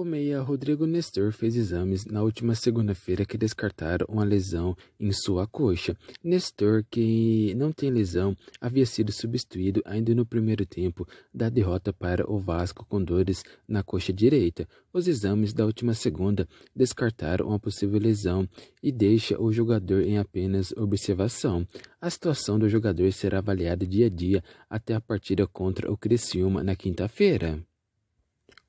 O meia Rodrigo Nestor fez exames na última segunda-feira que descartaram uma lesão em sua coxa. Nestor, que não tem lesão, havia sido substituído ainda no primeiro tempo da derrota para o Vasco com dores na coxa direita. Os exames da última segunda descartaram uma possível lesão e deixa o jogador em apenas observação. A situação do jogador será avaliada dia a dia até a partida contra o Criciúma na quinta-feira.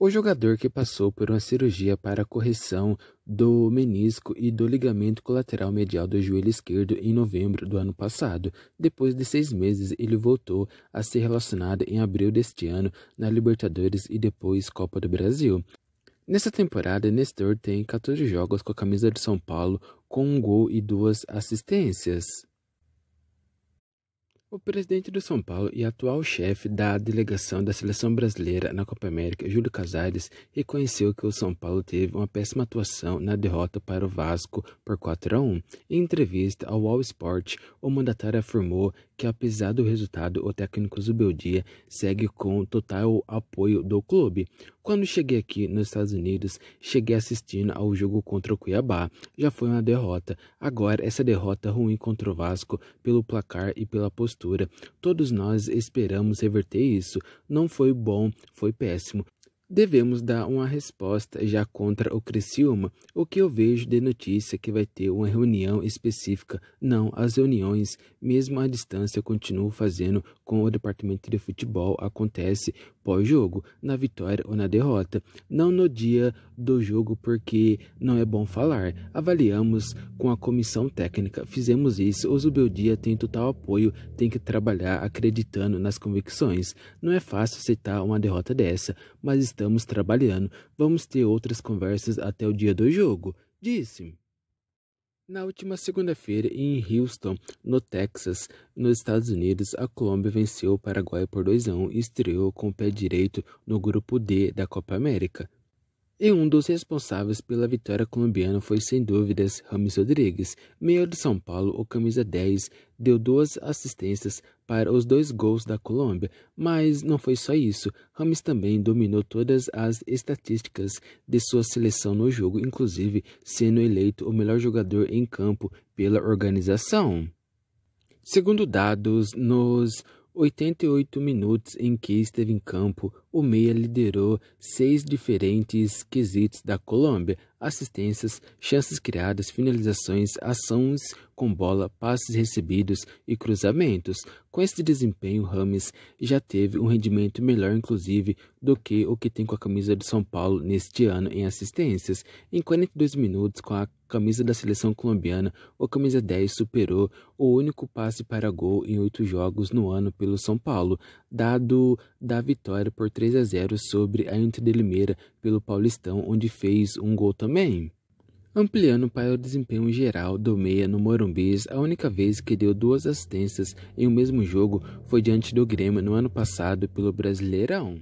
O jogador que passou por uma cirurgia para correção do menisco e do ligamento colateral medial do joelho esquerdo em novembro do ano passado. Depois de seis meses, ele voltou a ser relacionado em abril deste ano na Libertadores e depois Copa do Brasil. Nessa temporada, Nestor tem 14 jogos com a camisa de São Paulo, com um gol e duas assistências. O presidente do São Paulo e atual chefe da delegação da seleção brasileira na Copa América, Júlio Casares, reconheceu que o São Paulo teve uma péssima atuação na derrota para o Vasco por 4 a 1. Em entrevista ao All Sport, o mandatário afirmou que, apesar do resultado, o técnico Zubeldia segue com total apoio do clube. Quando cheguei aqui nos Estados Unidos, cheguei assistindo ao jogo contra o Cuiabá. Já foi uma derrota. Agora, essa derrota ruim contra o Vasco, pelo placar e pela postura. Todos nós esperamos reverter isso. Não foi bom, foi péssimo devemos dar uma resposta já contra o Criciúma. O que eu vejo de notícia que vai ter uma reunião específica. Não, as reuniões, mesmo à distância, continuo fazendo com o departamento de futebol. Acontece pós-jogo, na vitória ou na derrota. Não no dia do jogo, porque não é bom falar. Avaliamos com a comissão técnica. Fizemos isso. O Zubeldia tem total apoio, tem que trabalhar acreditando nas convicções. Não é fácil aceitar uma derrota dessa, mas estamos trabalhando. Vamos ter outras conversas até o dia do jogo, disse. Na última segunda-feira, em Houston, no Texas, nos Estados Unidos, a Colômbia venceu o Paraguai por 2 a 1 e estreou com o pé direito no grupo D da Copa América. E um dos responsáveis pela vitória colombiana foi sem dúvidas Rames Rodrigues, meio de São Paulo ou camisa 10, deu duas assistências para os dois gols da Colômbia, mas não foi só isso. Rames também dominou todas as estatísticas de sua seleção no jogo, inclusive sendo eleito o melhor jogador em campo pela organização. Segundo dados, nos 88 minutos em que esteve em campo, o meia liderou seis diferentes quesitos da Colômbia: assistências, chances criadas, finalizações, ações com bola, passes recebidos e cruzamentos. Com esse desempenho, Rames já teve um rendimento melhor, inclusive, do que o que tem com a camisa de São Paulo neste ano em assistências. Em 42 minutos, com a camisa da seleção colombiana, o camisa 10 superou o único passe para gol em oito jogos no ano pelo São Paulo, dado da vitória por 3 3 a 0 sobre a Inter de Limeira pelo Paulistão, onde fez um gol também. Ampliando para o desempenho geral do Meia no Morumbi, a única vez que deu duas assistências em o um mesmo jogo foi diante do Grêmio no ano passado pelo Brasileirão.